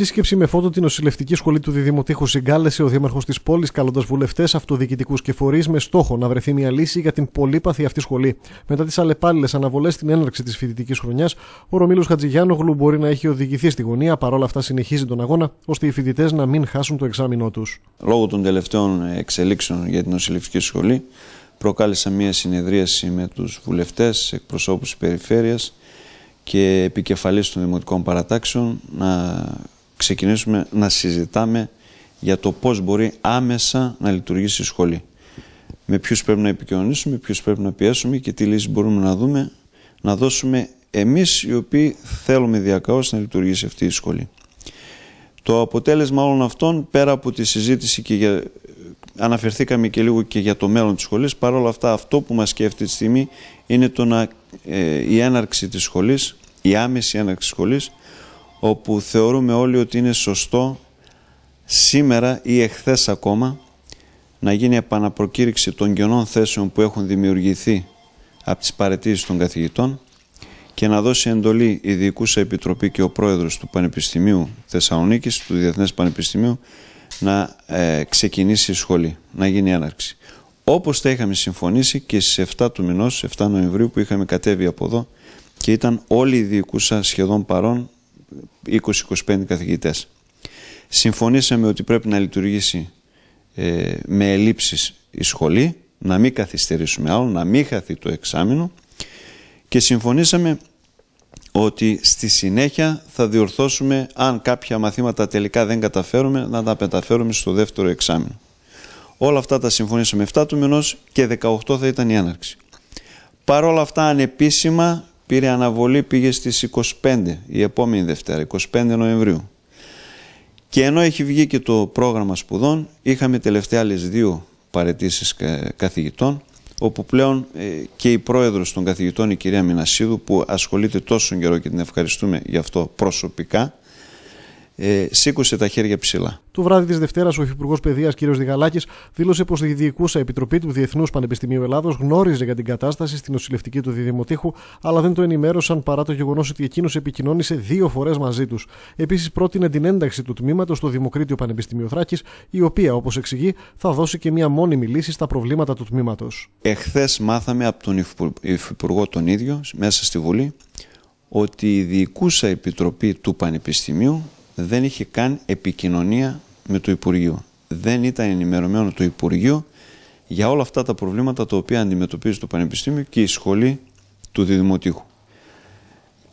Σύσκεψη με φώτο την νοσηλευτική σχολή του Δημοτήχου συγκάλεσε ο Δήμαρχος της πόλης, καλώντα βουλευτές, αυτοδιοικητικούς και φορείς με στόχο να βρεθεί μια λύση για την πολύπαθη αυτή σχολή. Μετά τις αλλεπάλληλες αναβολές στην έναρξη της φοιτητικής χρονιάς, ο Ρομίλο Χατζηγιάνογλου μπορεί να έχει οδηγηθεί στη γωνία, παρόλα αυτά συνεχίζει τον αγώνα, ώστε οι φοιτητές να μην χάσουν το εξάμεινό τους. Λόγω των τελευταίων εξελίξεων για την νοσηλευτική σχολή, προκάλεσα μια συνεδρίαση με τους βουλευτές, εκπροσώπους της περιφέρειας και επικεφαλής των δημοτικών παρατάξεων να ξεκινήσουμε να συζητάμε για το πώς μπορεί άμεσα να λειτουργήσει η σχολή. Με ποιους πρέπει να επικοινωνήσουμε, ποιους πρέπει να πιέσουμε και τι λύσεις μπορούμε να δούμε, να δώσουμε εμείς οι οποίοι θέλουμε διακάως να λειτουργήσει αυτή η σχολή. Το αποτέλεσμα όλων αυτών, πέρα από τη συζήτηση και για... αναφερθήκαμε και λίγο και για το μέλλον της σχολής, παρόλα αυτά αυτό που μας σκέφτεται τη στιγμή είναι το ε, η έναρξη της σχολής, η άμεση έναρξη της σχολής, όπου θεωρούμε όλοι ότι είναι σωστό σήμερα ή εχθές ακόμα να γίνει επαναπροκήρυξη των κενών θέσεων που έχουν δημιουργηθεί από τις παρετήσεις των καθηγητών και να δώσει εντολή η Διοικούσα Επιτροπή και ο Πρόεδρος του Πανεπιστημίου Θεσσαλονίκης, του Διεθνές Πανεπιστημίου, να ε, ξεκινήσει η σχολή, να γίνει έναρξη. Όπως τα είχαμε συμφωνήσει και στις 7 του μηνός, 7 Νοεμβρίου που είχαμε κατέβει από εδώ και ήταν όλοι οι διοικούσα σχεδόν παρόν 20-25 καθηγητές. Συμφωνήσαμε ότι πρέπει να λειτουργήσει ε, με ελλείψεις η σχολή, να μην καθυστερήσουμε άλλο, να μην χαθεί το εξάμεινο και συμφωνήσαμε ότι στη συνέχεια θα διορθώσουμε αν κάποια μαθήματα τελικά δεν καταφέρουμε να τα μεταφέρουμε στο δεύτερο εξάμεινο. Όλα αυτά τα συμφωνήσαμε 7 του μηνός και 18 θα ήταν η έναρξη. Παρ' όλα αυτά ανεπίσημα πήρε αναβολή, πήγε στις 25, η επόμενη Δευτέρα, 25 Νοεμβρίου. Και ενώ έχει βγει και το πρόγραμμα σπουδών, είχαμε τελευταία άλλες δύο παρετήσεις καθηγητών, όπου πλέον ε, και η πρόεδρος των καθηγητών, η κυρία Μινασίδου, που ασχολείται τόσο καιρό και την ευχαριστούμε γι' αυτό προσωπικά, ε, σήκωσε τα χέρια ψηλά. Το βράδυ της Δευτέρας, ο Υφυπουργός Παιδείας κ. Διγαλάκης δήλωσε πως η Διοικούσα Επιτροπή του Διεθνούς Πανεπιστημίου Ελλάδος γνώριζε για την κατάσταση στην νοσηλευτική του διδημοτήχου, αλλά δεν το ενημέρωσαν παρά το γεγονός ότι εκείνος επικοινώνησε δύο φορές μαζί τους. Επίσης, πρότεινε την ένταξη του τμήματος στο Δημοκρίτιο Πανεπιστημίου Θράκης, η οποία, όπως εξηγεί, θα δώσει και μία μόνιμη λύση στα προβλήματα του τμήματος. Εχθές μάθαμε από τον Υφυπουργό τον ίδιο, μέσα στη Βουλή, ότι η Διοικούσα Επιτροπή του Πανεπιστημίου δεν είχε καν επικοινωνία με το Υπουργείο. Δεν ήταν ενημερωμένο το Υπουργείο για όλα αυτά τα προβλήματα τα οποία αντιμετωπίζει το Πανεπιστήμιο και η σχολή του Δημοτήχου.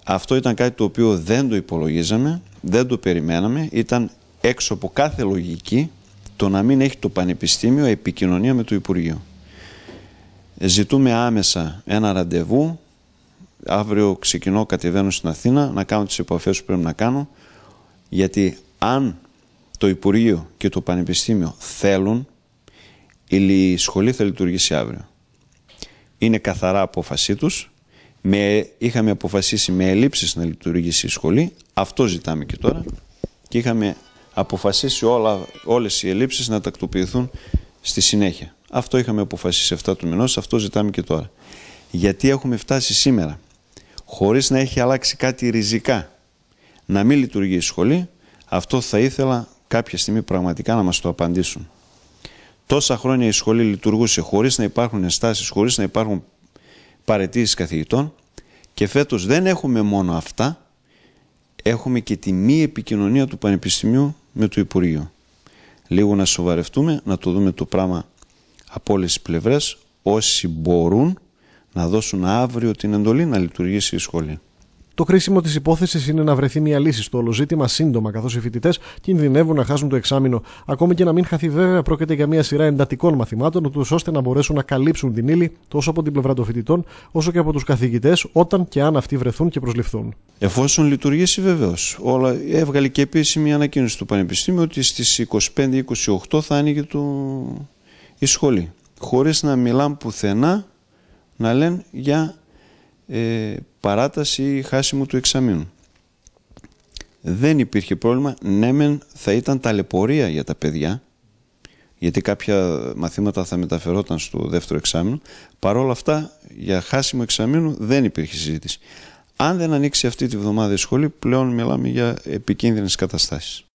Αυτό ήταν κάτι το οποίο δεν το υπολογίζαμε, δεν το περιμέναμε, ήταν έξω από κάθε λογική το να μην έχει το Πανεπιστήμιο επικοινωνία με το Υπουργείο. Ζητούμε άμεσα ένα ραντεβού, αύριο ξεκινώ, κατεβαίνω στην Αθήνα να κάνω τις επαφές που πρέπει να κάνω, γιατί αν το Υπουργείο και το Πανεπιστήμιο θέλουν, η σχολή θα λειτουργήσει αύριο. Είναι καθαρά απόφασή τους. Με, είχαμε αποφασίσει με ελλείψεις να λειτουργήσει η σχολή. Αυτό ζητάμε και τώρα. Και είχαμε αποφασίσει όλα, όλες οι ελλείψεις να τακτοποιηθούν στη συνέχεια. Αυτό είχαμε αποφασίσει 7 του μηνός, αυτό ζητάμε και τώρα. Γιατί έχουμε φτάσει σήμερα, χωρίς να έχει αλλάξει κάτι ριζικά να μην λειτουργεί η σχολή, αυτό θα ήθελα κάποια στιγμή πραγματικά να μας το απαντήσουν. Τόσα χρόνια η σχολή λειτουργούσε χωρίς να υπάρχουν ενστάσεις, χωρίς να υπάρχουν παρετήσεις καθηγητών και φέτος δεν έχουμε μόνο αυτά, έχουμε και τη μη επικοινωνία του Πανεπιστημίου με το Υπουργείο. Λίγο να σοβαρευτούμε, να το δούμε το πράγμα από όλες τις πλευρές, όσοι μπορούν να δώσουν αύριο την εντολή να λειτουργήσει η σχολή. Το χρήσιμο της υπόθεσης είναι να βρεθεί μια λύση στο όλο ζήτημα σύντομα, καθώς οι φοιτητές κινδυνεύουν να χάσουν το εξάμεινο. Ακόμη και να μην χαθεί, βέβαια, πρόκειται για μια σειρά εντατικών μαθημάτων, ώστε να μπορέσουν να καλύψουν την ύλη τόσο από την πλευρά των φοιτητών, όσο και από τους καθηγητές, όταν και αν αυτοί βρεθούν και προσληφθούν. Εφόσον λειτουργήσει, βεβαίως. Όλα έβγαλε και επίσημη ανακοίνωση του Πανεπιστήμιου ότι στις 25-28 θα άνοιγε το... η σχολή. Χωρίς να μιλάμε πουθενά να λένε για ε, παράταση ή χάσιμο του εξαμήνου. Δεν υπήρχε πρόβλημα, ναι μεν θα ήταν ταλαιπωρία για τα παιδιά, γιατί κάποια μαθήματα θα μεταφερόταν στο δεύτερο εξάμεινο, παρόλα αυτά για χάσιμο εξαμήνου δεν υπήρχε συζήτηση. Αν δεν ανοίξει αυτή τη βδομάδα η σχολή, πλέον μιλάμε για επικίνδυνες καταστάσεις.